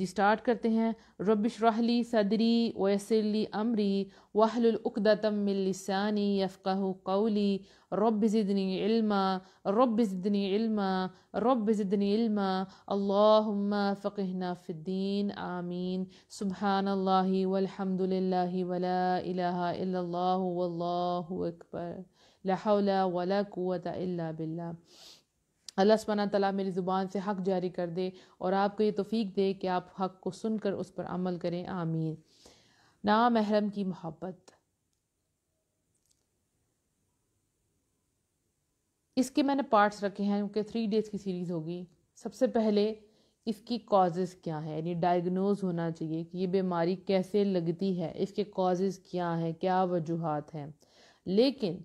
जी start करते हैं rubbish रहली सदरी वसली अमरी वाहलुलकदतमिलसानी यफ़क़ कौली रब ज़िदनी इल्मा रब ज़िदनी रब ज़िदनी फ़क़हना फ़िद्दीन आमीन सुबहान अल्लाह वल्हम्दुलिल्लाहि वला अकबर ला हौला वला कुव्वत इल्ला बिल्लाह अल्लाह सबाना तला मेरी ज़ुबान से हक़ जारी कर दे और आपको ये तोफ़ी दे कि आप हक़ को सुनकर उस पर अमल करें आमीन नामहरम की मोहब्बत इसके मैंने पार्ट्स रखे हैं क्योंकि थ्री डेज़ की सीरीज़ होगी सबसे पहले इसकी कॉजेज़ क्या है यानी डायग्नोज होना चाहिए कि ये बीमारी कैसे लगती है इसके कॉजेज़ क्या हैं क्या वजूहत हैं लेकिन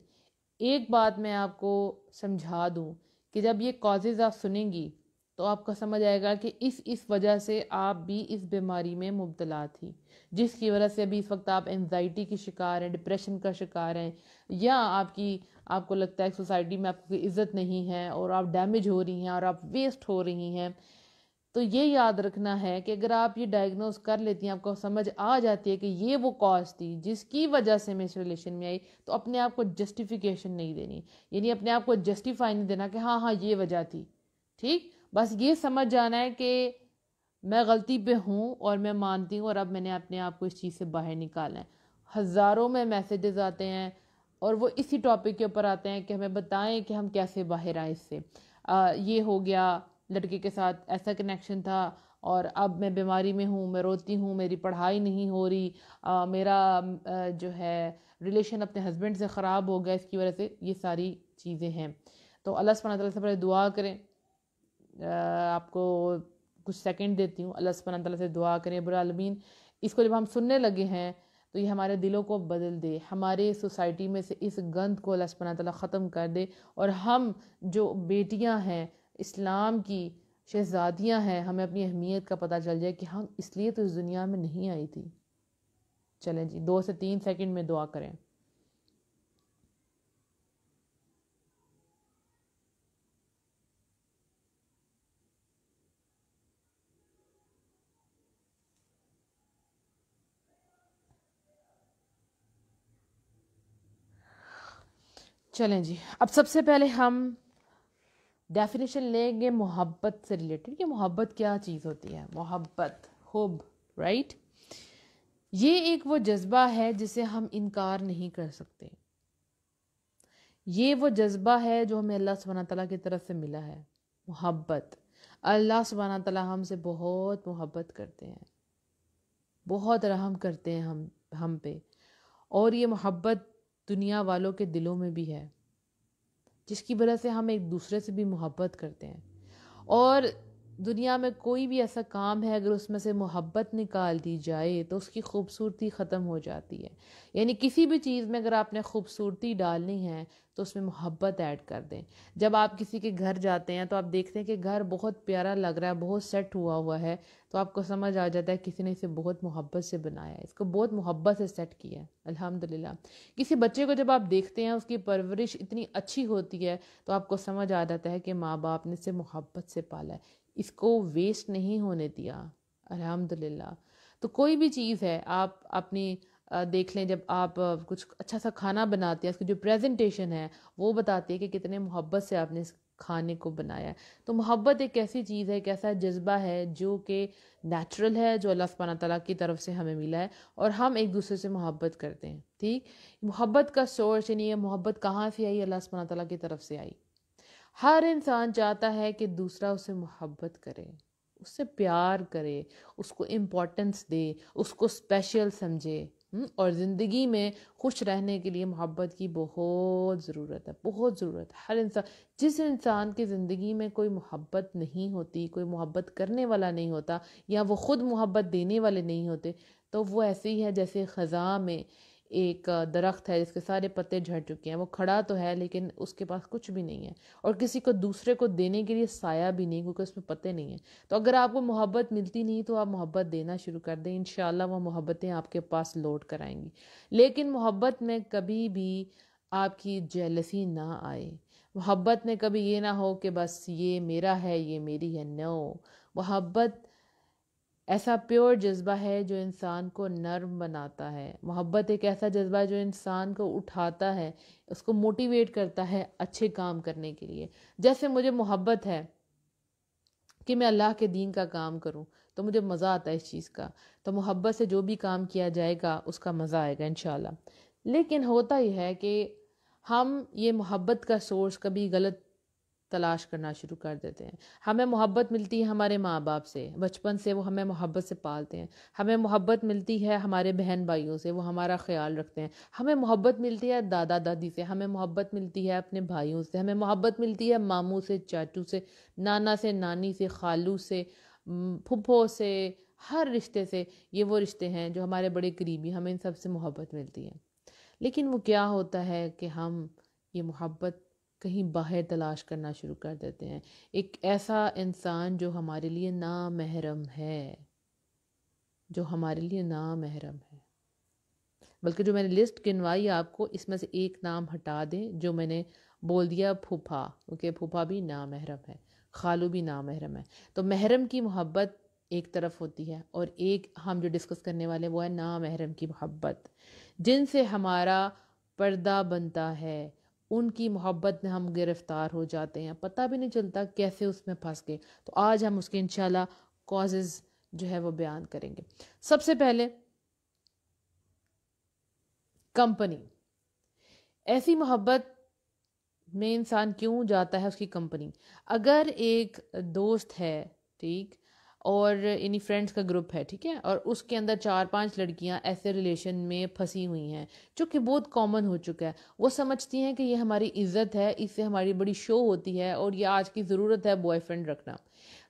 एक बात मैं आपको समझा दूँ कि जब ये कॉजेज़ आप सुनेंगी तो आपको समझ आएगा कि इस इस वजह से आप भी इस बीमारी में मुबतला थी जिसकी वजह से अभी इस वक्त आप एनजाइटी की शिकार हैं डिप्रेशन का शिकार हैं या आपकी आपको लगता है सोसाइटी में आपकी इज़्ज़त नहीं है और आप डैमेज हो रही हैं और आप वेस्ट हो रही हैं तो ये याद रखना है कि अगर आप ये डायग्नोज कर लेती हैं आपको समझ आ जाती है कि ये वो कॉज थी जिसकी वजह से मैं इस रिलेशन में आई तो अपने आप को जस्टिफिकेशन नहीं देनी यानी अपने आप को जस्टिफाई नहीं देना कि हाँ हाँ ये वजह थी ठीक बस ये समझ जाना है कि मैं गलती पे हूँ और मैं मानती हूँ और अब मैंने अपने आप को इस चीज़ से बाहर निकाला है हज़ारों में मैसेजेस आते हैं और वो इसी टॉपिक के ऊपर आते हैं कि हमें बताएं कि हम कैसे बाहर आए इससे आ, ये हो गया लड़के के साथ ऐसा कनेक्शन था और अब मैं बीमारी में हूँ मैं रोती हूँ मेरी पढ़ाई नहीं हो रही आ, मेरा आ, जो है रिलेशन अपने हस्बैंड से ख़राब हो गया इसकी वजह से ये सारी चीज़ें हैं तो अल्लाह सुबह तला से पहले दुआ करें आ, आपको कुछ सेकंड देती हूँ अल्लाह सुबह तला से दुआ करें बुरालमीन इसको जब हम सुनने लगे हैं तो ये हमारे दिलों को बदल दे हमारे सोसाइटी में से इस गंद को अल्लाह सुबह तला ख़त्म कर दे और हम जो बेटियाँ हैं इस्लाम की शहज़ादियाँ हैं हमें अपनी अहमियत का पता चल जाए कि हम हाँ, इसलिए तो इस दुनिया में नहीं आई थी चलें जी दो से तीन सेकंड में दुआ करें चलें जी अब सबसे पहले हम डेफिनेशन लेंगे मोहब्बत से रिलेटेड कि मोहब्बत क्या चीज़ होती है मोहब्बत हुब राइट ये एक वो जज्बा है जिसे हम इनकार नहीं कर सकते ये वो जज्बा है जो हमें अल्लाह सुबहाना तला की तरफ से मिला है मोहब्बत अल्लाह सुबहाना तला हमसे बहुत मोहब्बत करते हैं बहुत रहम करते हैं हम हम पे और ये मोहब्बत दुनिया वालों के दिलों में भी है जिसकी वजह से हम एक दूसरे से भी मोहब्बत करते हैं और दुनिया में कोई भी ऐसा काम है अगर उसमें से मोहब्बत निकाल दी जाए तो उसकी खूबसूरती ख़त्म हो जाती है यानी किसी भी चीज़ में अगर आपने खूबसूरती डालनी है तो उसमें मोहब्बत ऐड कर दें जब आप किसी के घर जाते हैं तो आप देखते हैं कि घर बहुत प्यारा लग रहा है बहुत सेट हुआ हुआ है तो आपको समझ आ जाता है किसी ने इसे बहुत मोहब्बत से बनाया है इसको बहुत मोहब्बत से सेट किया है अल्हम्दुलिल्लाह किसी बच्चे को जब आप देखते हैं उसकी परवरिश इतनी अच्छी होती है तो आपको समझ आ जाता है कि माँ बाप ने इसे मोहब्बत से पाला है इसको वेस्ट नहीं होने दिया अल्हम्दुलिल्लाह तो कोई भी चीज़ है आप अपनी देख लें जब आप कुछ अच्छा सा खाना बनाते हैं उसकी जो प्रेजेंटेशन है वो बताती है कि कितने मोहब्बत से आपने इस खाने को बनाया है तो मोहब्बत एक ऐसी चीज़ है एक ऐसा जज्बा है जो कि नेचुरल है जो अल्लाह सुबहाना तला की तरफ से हमें मिला है और हम एक दूसरे से मोहब्बत करते हैं ठीक मोहब्बत का सोर्स यानी ये मोहब्बत कहाँ से आई अल्लाह सुबहाना तला की तरफ से आई हर इंसान चाहता है कि दूसरा उसे मोहब्बत करे उससे प्यार करे उसको इम्पोर्टेंस दे उसको स्पेशल समझे हम्म, और ज़िंदगी में खुश रहने के लिए मोहब्बत की बहुत ज़रूरत है बहुत ज़रूरत है हर इंसान जिस इंसान की ज़िंदगी में कोई मोहब्बत नहीं होती कोई मोहब्बत करने वाला नहीं होता या वो ख़ुद मोहब्बत देने वाले नहीं होते तो वो ऐसे ही है जैसे ख़ज़ा में एक दरख्त है जिसके सारे पत्ते झड़ चुके हैं वो खड़ा तो है लेकिन उसके पास कुछ भी नहीं है और किसी को दूसरे को देने के लिए साया भी नहीं क्योंकि उसमें पत्ते नहीं हैं तो अगर आपको मोहब्बत मिलती नहीं तो आप मोहब्बत देना शुरू कर दें इन वो मोहब्बतें आपके पास लौट कर आएंगी लेकिन मोहब्बत में कभी भी आपकी जेलसी ना आए मोहब्बत में कभी ये ना हो कि बस ये मेरा है ये मेरी है नो मोहब्बत ऐसा प्योर जज्बा है जो इंसान को नर्म बनाता है मोहब्बत एक ऐसा जज्बा है जो इंसान को उठाता है उसको मोटिवेट करता है अच्छे काम करने के लिए जैसे मुझे मोहब्बत है कि मैं अल्लाह के दीन का काम करूं तो मुझे मज़ा आता है इस चीज़ का तो मोहब्बत से जो भी काम किया जाएगा उसका मज़ा आएगा इन लेकिन होता यह है कि हम ये मोहब्बत का सोर्स कभी गलत तलाश करना शुरू कर देते हैं हमें मोहब्बत मिलती है हमारे माँ बाप से बचपन से वो हमें मोहब्बत से पालते हैं हमें मोहब्बत मिलती है हमारे बहन भाइयों से वो हमारा ख्याल रखते हैं हमें मोहब्बत मिलती है दादा दादी से हमें मोहब्बत मिलती है अपने भाइयों से हमें मोहब्बत मिलती है मामू से चाचू से नाना से नानी से खालू से फुफो से हर रिश्ते से ये वो रिश्ते हैं जो हमारे बड़े करीबी हमें इन सब से मोहब्बत मिलती है लेकिन वो क्या होता है कि हम ये मोहब्बत कहीं बाहर तलाश करना शुरू कर देते हैं एक ऐसा इंसान जो हमारे लिए ना महरम है जो हमारे लिए ना महरम है बल्कि जो मैंने लिस्ट गिनवाई आपको इसमें से एक नाम हटा दें जो मैंने बोल दिया फूफा क्योंकि फूफा भी ना महरम है खालू भी ना महरम है तो महरम की मोहब्बत एक तरफ होती है और एक हम जो डिस्कस करने वाले वो है ना महरम की मोहब्बत जिनसे हमारा पर्दा बनता है उनकी मोहब्बत में हम गिरफ़्तार हो जाते हैं पता भी नहीं चलता कैसे उसमें फंस गए तो आज हम उसके इन कॉजेज़ जो है वो बयान करेंगे सबसे पहले कंपनी ऐसी मोहब्बत में इंसान क्यों जाता है उसकी कंपनी अगर एक दोस्त है ठीक और इन्हीं फ्रेंड्स का ग्रुप है ठीक है और उसके अंदर चार पांच लड़कियां ऐसे रिलेशन में फंसी हुई हैं जो कि बहुत कॉमन हो चुका है वो समझती हैं कि ये हमारी इज़्ज़त है इससे हमारी बड़ी शो होती है और ये आज की ज़रूरत है बॉयफ्रेंड रखना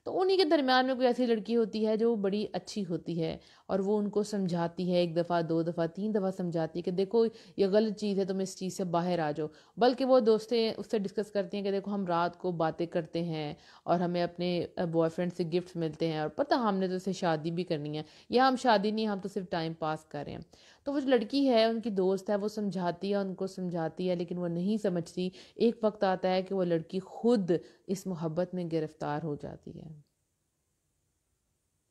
तो उन्हीं के दरमियान में कोई ऐसी लड़की होती है जो बड़ी अच्छी होती है और वो उनको समझाती है एक दफ़ा दो दफ़ा तीन दफ़ा समझाती है कि देखो ये गलत चीज़ है तुम इस चीज़ से बाहर आ जाओ बल्कि वो दोस्तें उससे डिस्कस करती हैं कि देखो हम रात को बातें करते हैं और हमें अपने बॉयफ्रेंड से गिफ्ट मिलते हैं और पता हमने तो उसे शादी भी करनी है या हम शादी नहीं हम तो सिर्फ टाइम पास कर रहे हैं तो वो जो लड़की है उनकी दोस्त है वो समझाती है उनको समझाती है लेकिन वो नहीं समझती एक वक्त आता है कि वो लड़की खुद इस मोहब्बत में गिरफ्तार हो जाती है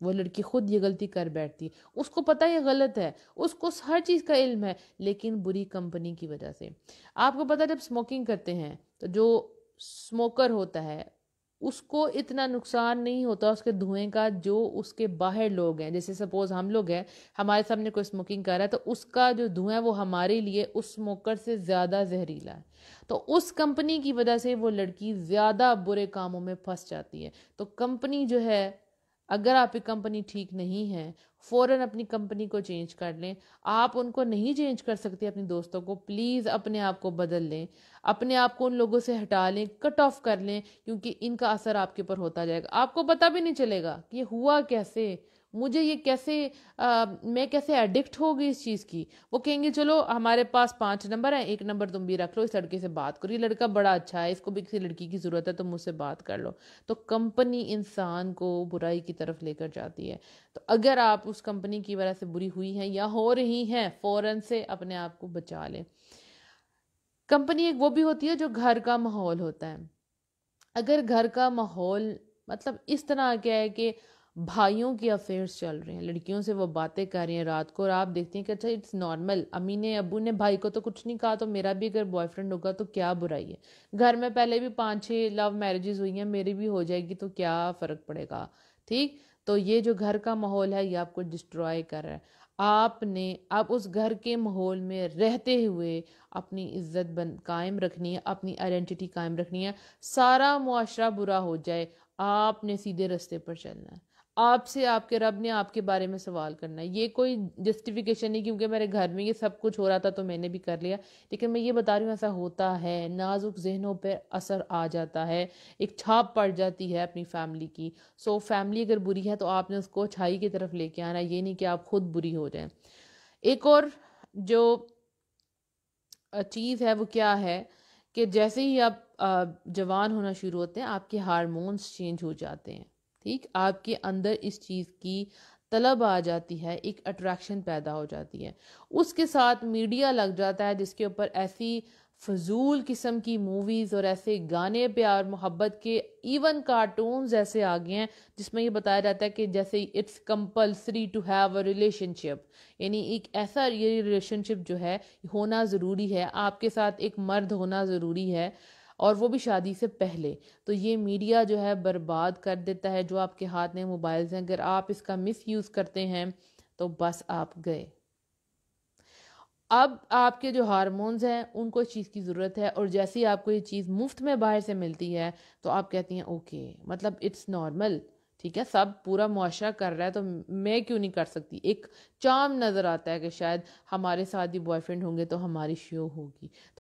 वो लड़की खुद ये गलती कर बैठती उसको पता ये गलत है उसको हर चीज़ का इल्म है लेकिन बुरी कंपनी की वजह से आपको पता जब स्मोकिंग करते हैं तो जो स्मोकर होता है उसको इतना नुकसान नहीं होता उसके धुएं का जो उसके बाहर लोग हैं जैसे सपोज हम लोग हैं हमारे सामने कोई स्मोकिंग कर रहा है तो उसका जो धुआं है वो हमारे लिए उस स्मोकर से ज़्यादा जहरीला है तो उस कंपनी की वजह से वो लड़की ज़्यादा बुरे कामों में फंस जाती है तो कंपनी जो है अगर आपकी कंपनी ठीक नहीं है फ़ौर अपनी कंपनी को चेंज कर लें आप उनको नहीं चेंज कर सकते अपने दोस्तों को प्लीज़ अपने आप को बदल लें अपने आप को उन लोगों से हटा लें कट ऑफ कर लें क्योंकि इनका असर आपके ऊपर होता जाएगा आपको पता भी नहीं चलेगा कि हुआ कैसे मुझे ये कैसे आ, मैं कैसे एडिक्ट होगी इस चीज़ की वो कहेंगे चलो हमारे पास पांच नंबर है एक नंबर तुम भी रख लो इस लड़के से बात करो ये लड़का बड़ा अच्छा है इसको भी किसी लड़की की ज़रूरत है तो मुझसे बात कर लो तो कंपनी इंसान को बुराई की तरफ लेकर जाती है तो अगर आप उस कंपनी की वजह से बुरी हुई हैं या हो रही हैं फ़ौरन से अपने आप को बचा लें कंपनी एक वो भी होती है जो घर का माहौल होता है अगर घर का माहौल मतलब इस तरह क्या है कि भाइयों के अफेयर्स चल रहे हैं लड़कियों से वो बातें कर रही हैं रात को और आप देखते हैं कि अच्छा इट्स नॉर्मल अम्मी ने अबू ने भाई को तो कुछ नहीं कहा तो मेरा भी अगर बॉयफ्रेंड होगा तो क्या बुराई है घर में पहले भी पाँच छः लव मैरिजेज हुई हैं मेरी भी हो जाएगी तो क्या फ़र्क पड़ेगा ठीक तो ये जो घर का माहौल है ये आपको डिस्ट्रॉय कर रहा है आपने आप उस घर के माहौल में रहते हुए अपनी इज्जत बन कायम रखनी है अपनी आइडेंटिटी कायम रखनी है सारा मुआशरा बुरा हो जाए आपने सीधे रास्ते पर चलना है आपसे आपके रब ने आपके बारे में सवाल करना है ये कोई जस्टिफिकेशन नहीं क्योंकि मेरे घर में ये सब कुछ हो रहा था तो मैंने भी कर लिया लेकिन मैं ये बता रही हूँ ऐसा होता है नाजुक जहनों पर असर आ जाता है एक छाप पड़ जाती है अपनी फैमिली की सो फैमिली अगर बुरी है तो आपने उसको अच्छाई की तरफ लेके आना ये नहीं कि आप खुद बुरी हो जाए एक और जो चीज़ है वो क्या है कि जैसे ही आप जवान होना शुरू होते हैं आपके हारमोन्स चेंज हो जाते हैं ठीक आपके अंदर इस चीज़ की तलब आ जाती है एक अट्रैक्शन पैदा हो जाती है उसके साथ मीडिया लग जाता है जिसके ऊपर ऐसी फजूल किस्म की मूवीज़ और ऐसे गाने प्यार मोहब्बत के इवन कार्टून्स ऐसे आ गए हैं जिसमें ये बताया जाता है कि जैसे it's compulsory to have a relationship यानी एक ऐसा ये रिलेशनशिप जो है होना ज़रूरी है आपके साथ एक मर्द होना ज़रूरी है और वो भी शादी से पहले तो ये मीडिया जो है बर्बाद कर देता है जो आपके हाथ में मोबाइल्स हैं अगर आप इसका मिस यूज़ करते हैं तो बस आप गए अब आपके जो हारमोन्स हैं उनको इस चीज़ की ज़रूरत है और जैसे ही आपको ये चीज़ मुफ्त में बाहर से मिलती है तो आप कहती हैं ओके मतलब इट्स नॉर्मल ठीक है सब पूरा मुआशरा कर रहा है तो मैं क्यों नहीं कर सकती एक चाम नज़र आता है कि शायद हमारे साथ ही बॉयफ्रेंड होंगे तो हमारी शो होगी